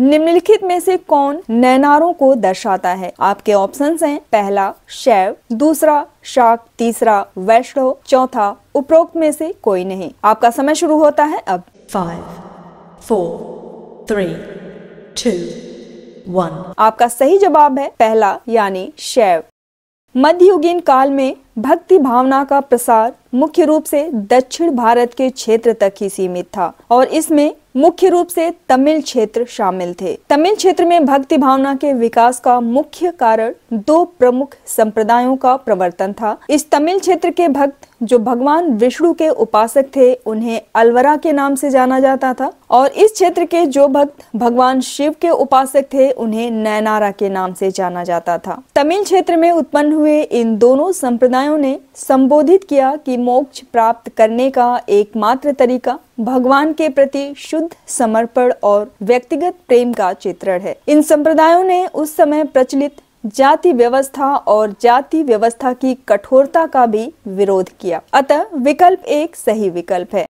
निम्नलिखित में से कौन नैनारों को दर्शाता है आपके ऑप्शंस हैं पहला शैव दूसरा शाक तीसरा वैष्णव चौथा उपरोक्त में से कोई नहीं आपका समय शुरू होता है अब five four three two one आपका सही जवाब है पहला यानी शैव मध्ययुगीन काल में भक्ति भावना का प्रसार मुख्य रूप से दक्षिण भारत के क्षेत्र तक ही सीमित था और इसमें मुख्य रूप से तमिल क्षेत्र शामिल थे तमिल क्षेत्र में भक्ति भावना के विकास का मुख्य कारण दो प्रमुख संप्रदायों का प्रवर्तन था इस तमिल क्षेत्र के भक्त जो भगवान विष्णु के उपासक थे उन्हें अलवरा के नाम से जाना जाता था और इस क्षेत्र के जो भक्त भगवान शिव के उपासक थे उन्हें नैनारा के नाम से जाना जाता था तमिल क्षेत्र में उत्पन्न हुए इन दोनों संप्रदायों ने संबोधित किया कि मोक्ष प्राप्त करने का एकमात्र तरीका भगवान के प्रति शुद्ध समर्पण और व्यक्तिगत प्रेम का चित्रण है इन संप्रदायों ने उस समय प्रचलित जाति व्यवस्था और जाति व्यवस्था की कठोरता का भी विरोध किया अतः विकल्प एक सही विकल्प है